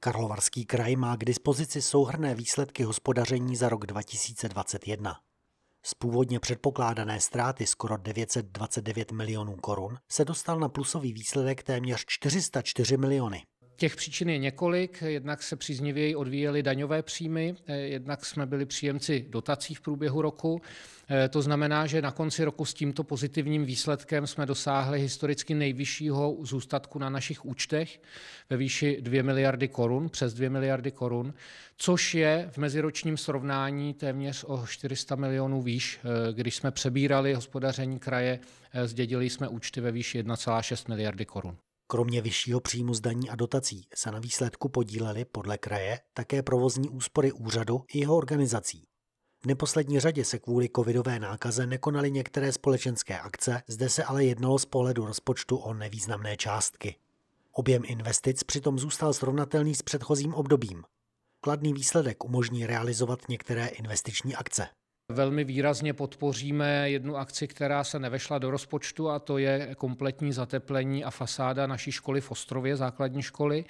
Karlovarský kraj má k dispozici souhrné výsledky hospodaření za rok 2021. Z původně předpokládané ztráty skoro 929 milionů korun se dostal na plusový výsledek téměř 404 miliony. Těch příčin je několik. Jednak se příznivěji odvíjely daňové příjmy, eh, jednak jsme byli příjemci dotací v průběhu roku. Eh, to znamená, že na konci roku s tímto pozitivním výsledkem jsme dosáhli historicky nejvyššího zůstatku na našich účtech ve výši 2 miliardy korun, přes 2 miliardy korun, což je v meziročním srovnání téměř o 400 milionů výš. Eh, když jsme přebírali hospodaření kraje, zdědili jsme účty ve výši 1,6 miliardy korun. Kromě vyššího příjmu z a dotací se na výsledku podílely podle kraje také provozní úspory úřadu i jeho organizací. V neposlední řadě se kvůli covidové nákaze nekonaly některé společenské akce, zde se ale jednalo z pohledu rozpočtu o nevýznamné částky. Objem investic přitom zůstal srovnatelný s předchozím obdobím. Kladný výsledek umožní realizovat některé investiční akce. Velmi výrazně podpoříme jednu akci, která se nevešla do rozpočtu a to je kompletní zateplení a fasáda naší školy v Ostrově, základní školy,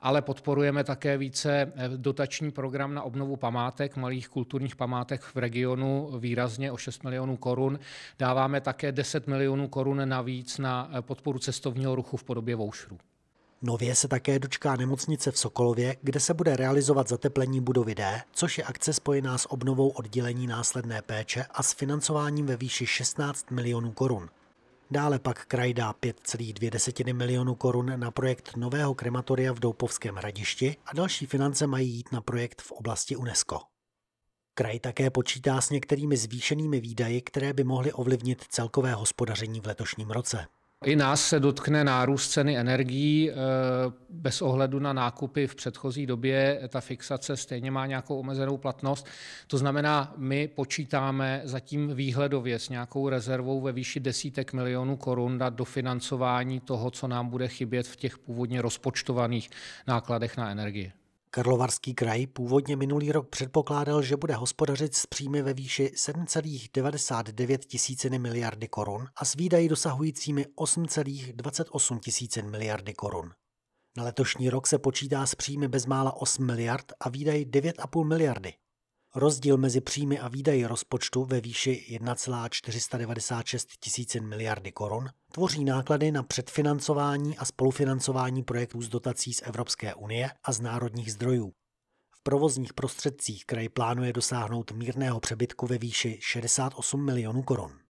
ale podporujeme také více eh, dotační program na obnovu památek, malých kulturních památek v regionu výrazně o 6 milionů korun. Dáváme také 10 milionů korun navíc na eh, podporu cestovního ruchu v podobě voucherů. Nově se také dočká nemocnice v Sokolově, kde se bude realizovat zateplení budovy D, což je akce spojená s obnovou oddělení následné péče a s financováním ve výši 16 milionů korun. Dále pak kraj dá 5,2 milionu korun na projekt nového krematoria v Doupovském hradišti a další finance mají jít na projekt v oblasti UNESCO. Kraj také počítá s některými zvýšenými výdaji, které by mohly ovlivnit celkové hospodaření v letošním roce. I nás se dotkne nárůst ceny energií eh, bez ohledu na nákupy v předchozí době. Ta fixace stejně má nějakou omezenou platnost. To znamená, my počítáme zatím výhledově s nějakou rezervou ve výši desítek milionů korun na dofinancování toho, co nám bude chybět v těch původně rozpočtovaných nákladech na energie. Karlovarský kraj původně minulý rok předpokládal, že bude hospodařit s příjmy ve výši 7,99 tisíciny miliardy korun a s výdaji dosahujícími 8,28 tisícin miliardy korun. Na letošní rok se počítá s příjmy bezmála 8 miliard a výdaji 9,5 miliardy. Rozdíl mezi příjmy a výdaji rozpočtu ve výši 1,496 tisíc miliardy korun tvoří náklady na předfinancování a spolufinancování projektů z dotací z Evropské unie a z národních zdrojů. V provozních prostředcích kraj plánuje dosáhnout mírného přebytku ve výši 68 milionů korun.